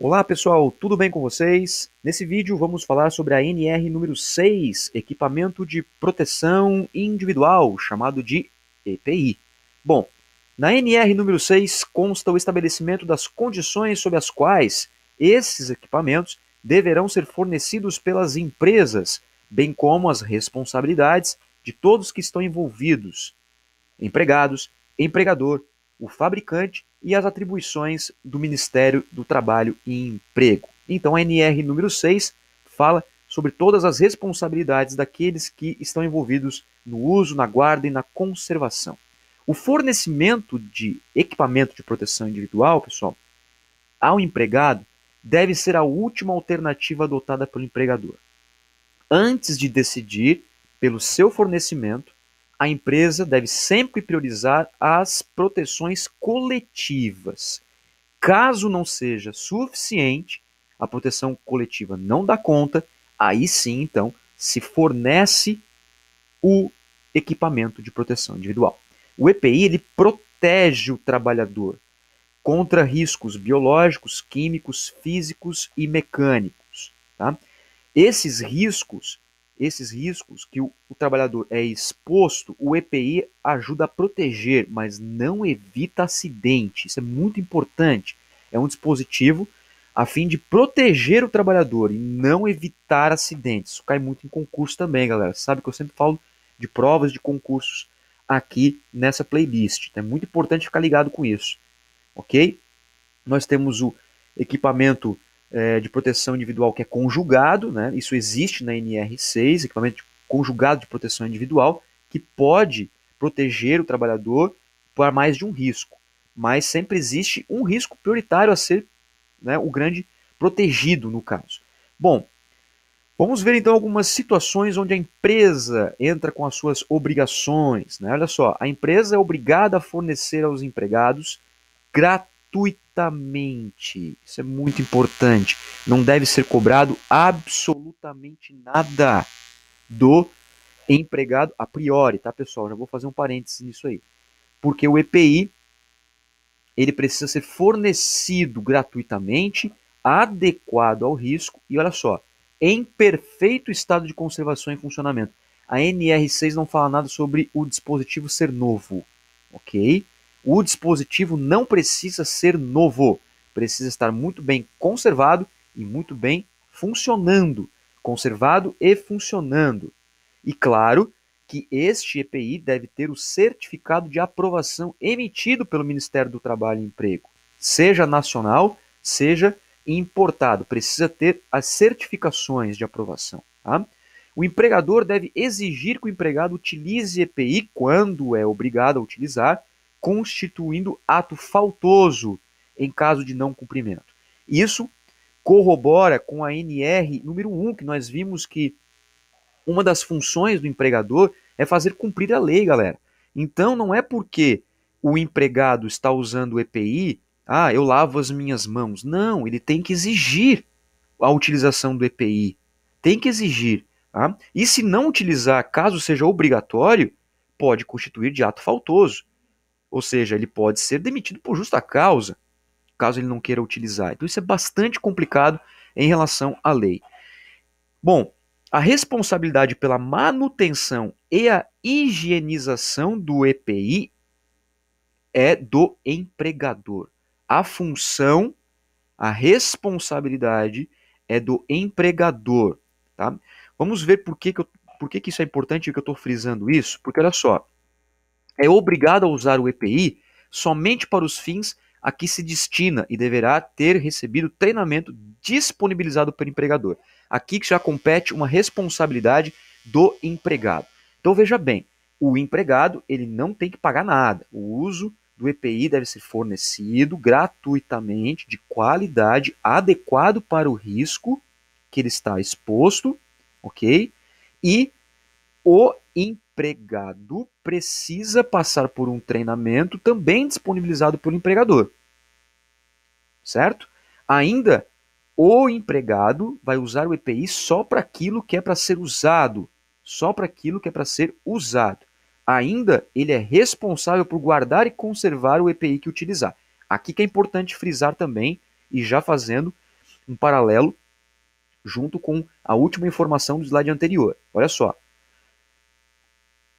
Olá pessoal, tudo bem com vocês? Nesse vídeo vamos falar sobre a NR número 6, equipamento de proteção individual, chamado de EPI. Bom, na NR número 6 consta o estabelecimento das condições sob as quais esses equipamentos deverão ser fornecidos pelas empresas, bem como as responsabilidades de todos que estão envolvidos: empregados, empregador, o fabricante e as atribuições do Ministério do Trabalho e Emprego. Então, a NR número 6 fala sobre todas as responsabilidades daqueles que estão envolvidos no uso, na guarda e na conservação. O fornecimento de equipamento de proteção individual, pessoal, ao empregado deve ser a última alternativa adotada pelo empregador. Antes de decidir pelo seu fornecimento, a empresa deve sempre priorizar as proteções coletivas. Caso não seja suficiente, a proteção coletiva não dá conta, aí sim, então, se fornece o equipamento de proteção individual. O EPI ele protege o trabalhador contra riscos biológicos, químicos, físicos e mecânicos. Tá? Esses riscos esses riscos que o, o trabalhador é exposto, o EPI ajuda a proteger, mas não evita acidente. Isso é muito importante. É um dispositivo a fim de proteger o trabalhador e não evitar acidentes. Isso cai muito em concurso também, galera. sabe que eu sempre falo de provas de concursos aqui nessa playlist. Então é muito importante ficar ligado com isso, ok? Nós temos o equipamento é, de proteção individual que é conjugado, né? isso existe na NR6, equipamento conjugado de proteção individual, que pode proteger o trabalhador para mais de um risco, mas sempre existe um risco prioritário a ser né, o grande protegido no caso. Bom, vamos ver então algumas situações onde a empresa entra com as suas obrigações. Né? Olha só, a empresa é obrigada a fornecer aos empregados gratuitamente absolutamente. Isso é muito importante. Não deve ser cobrado absolutamente nada do empregado a priori, tá, pessoal? Já vou fazer um parênteses nisso aí. Porque o EPI ele precisa ser fornecido gratuitamente, adequado ao risco e olha só, em perfeito estado de conservação e funcionamento. A NR6 não fala nada sobre o dispositivo ser novo, ok? O dispositivo não precisa ser novo, precisa estar muito bem conservado e muito bem funcionando. Conservado e funcionando. E claro que este EPI deve ter o certificado de aprovação emitido pelo Ministério do Trabalho e Emprego, seja nacional, seja importado. Precisa ter as certificações de aprovação. Tá? O empregador deve exigir que o empregado utilize EPI quando é obrigado a utilizar constituindo ato faltoso em caso de não cumprimento. Isso corrobora com a NR número 1, que nós vimos que uma das funções do empregador é fazer cumprir a lei, galera. Então não é porque o empregado está usando o EPI, ah, eu lavo as minhas mãos. Não, ele tem que exigir a utilização do EPI. Tem que exigir. Tá? E se não utilizar, caso seja obrigatório, pode constituir de ato faltoso. Ou seja, ele pode ser demitido por justa causa, caso ele não queira utilizar. Então isso é bastante complicado em relação à lei. Bom, a responsabilidade pela manutenção e a higienização do EPI é do empregador. A função, a responsabilidade é do empregador. Tá? Vamos ver por que, que, eu, por que, que isso é importante e que eu estou frisando isso, porque olha só é obrigado a usar o EPI somente para os fins a que se destina e deverá ter recebido treinamento disponibilizado pelo empregador. Aqui que já compete uma responsabilidade do empregado. Então veja bem, o empregado ele não tem que pagar nada. O uso do EPI deve ser fornecido gratuitamente, de qualidade, adequado para o risco que ele está exposto, ok? E o empregado precisa passar por um treinamento também disponibilizado pelo empregador. Certo? Ainda o empregado vai usar o EPI só para aquilo que é para ser usado, só para aquilo que é para ser usado. Ainda ele é responsável por guardar e conservar o EPI que utilizar. Aqui que é importante frisar também e já fazendo um paralelo junto com a última informação do slide anterior. Olha só,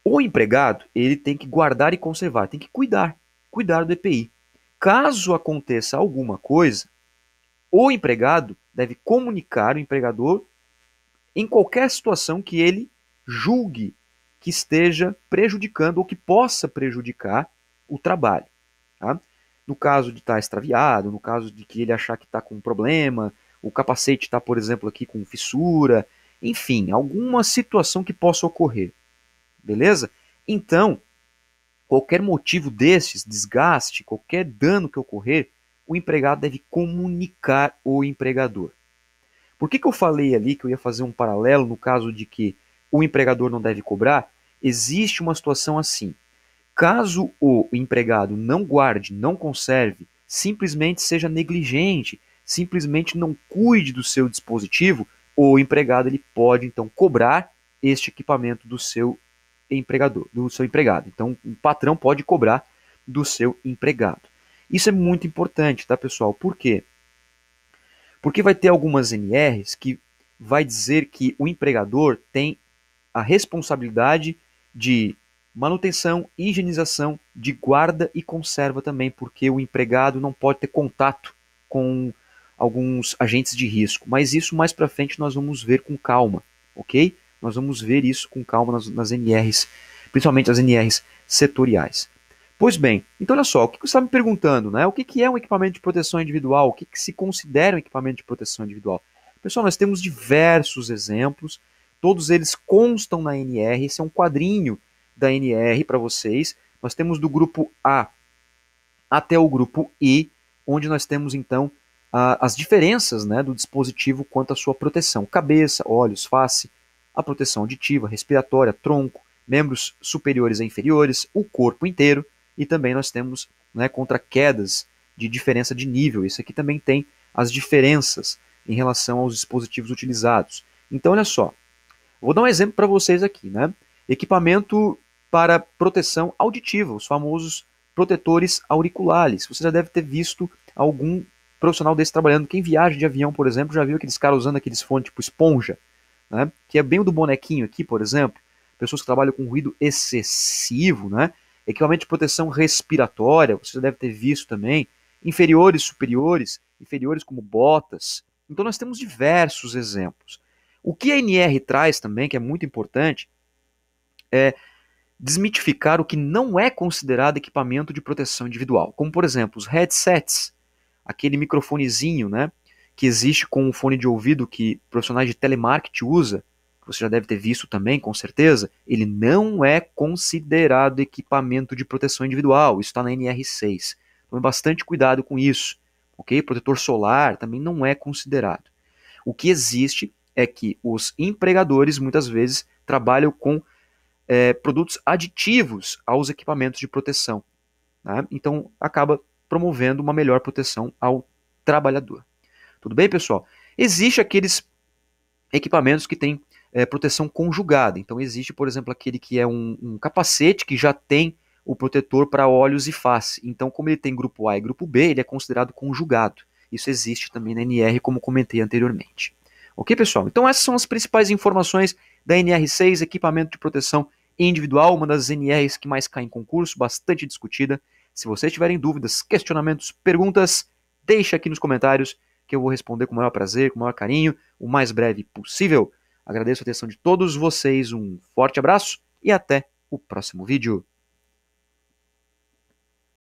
o empregado, ele tem que guardar e conservar, tem que cuidar, cuidar do EPI. Caso aconteça alguma coisa, o empregado deve comunicar o empregador em qualquer situação que ele julgue que esteja prejudicando ou que possa prejudicar o trabalho. Tá? No caso de estar tá extraviado, no caso de que ele achar que está com um problema, o capacete está, por exemplo, aqui com fissura, enfim, alguma situação que possa ocorrer beleza? Então, qualquer motivo desses, desgaste, qualquer dano que ocorrer, o empregado deve comunicar o empregador. Por que, que eu falei ali que eu ia fazer um paralelo no caso de que o empregador não deve cobrar? Existe uma situação assim. Caso o empregado não guarde, não conserve, simplesmente seja negligente, simplesmente não cuide do seu dispositivo, o empregado ele pode então cobrar este equipamento do seu empregador, do seu empregado. Então, o patrão pode cobrar do seu empregado. Isso é muito importante, tá, pessoal? Por quê? Porque vai ter algumas NRs que vai dizer que o empregador tem a responsabilidade de manutenção, higienização, de guarda e conserva também, porque o empregado não pode ter contato com alguns agentes de risco. Mas isso mais para frente nós vamos ver com calma, ok? Nós vamos ver isso com calma nas, nas NRs, principalmente as NRs setoriais. Pois bem, então olha só, o que você está me perguntando, né? O que, é um equipamento de proteção individual? O que, se considera um equipamento de proteção individual? Pessoal, nós temos diversos exemplos, todos eles constam na NR, esse é um quadrinho da NR para vocês. Nós temos do grupo A até o grupo E, onde nós temos então as diferenças né, do dispositivo quanto à sua proteção: cabeça, olhos, face, a proteção auditiva, respiratória, tronco, membros superiores e inferiores, o corpo inteiro, e também nós temos né, contra quedas de diferença de nível. Isso aqui também tem as diferenças em relação aos dispositivos utilizados. Então, olha só, vou dar um exemplo para vocês aqui, né? Equipamento para proteção auditiva, os famosos protetores auriculares. Você já deve ter visto algum profissional desse trabalhando. Quem viaja de avião, por exemplo, já viu aqueles caras usando aqueles fones tipo esponja né? que é bem o do bonequinho aqui, por exemplo, pessoas que trabalham com ruído excessivo, né? equipamento de proteção respiratória, você deve ter visto também, inferiores, superiores, inferiores como botas. Então nós temos diversos exemplos. O que a NR traz também, que é muito importante, é desmitificar o que não é considerado equipamento de proteção individual, como por exemplo os headsets, aquele microfonezinho, né, que existe com o fone de ouvido que profissionais de telemarketing usa, que você já deve ter visto também, com certeza, ele não é considerado equipamento de proteção individual. Isso está na NR6. Tome então, é bastante cuidado com isso. Ok? Protetor solar também não é considerado. O que existe é que os empregadores muitas vezes trabalham com é, produtos aditivos aos equipamentos de proteção. Né? Então acaba promovendo uma melhor proteção ao trabalhador. Tudo bem, pessoal? Existe aqueles equipamentos que têm é, proteção conjugada. Então, existe, por exemplo, aquele que é um, um capacete que já tem o protetor para olhos e face. Então, como ele tem grupo A e grupo B, ele é considerado conjugado. Isso existe também na NR, como comentei anteriormente. Ok, pessoal? Então, essas são as principais informações da NR6, equipamento de proteção individual, uma das NRs que mais cai em concurso, bastante discutida. Se vocês tiverem dúvidas, questionamentos, perguntas, deixa aqui nos comentários que eu vou responder com o maior prazer, com o maior carinho, o mais breve possível. Agradeço a atenção de todos vocês, um forte abraço e até o próximo vídeo.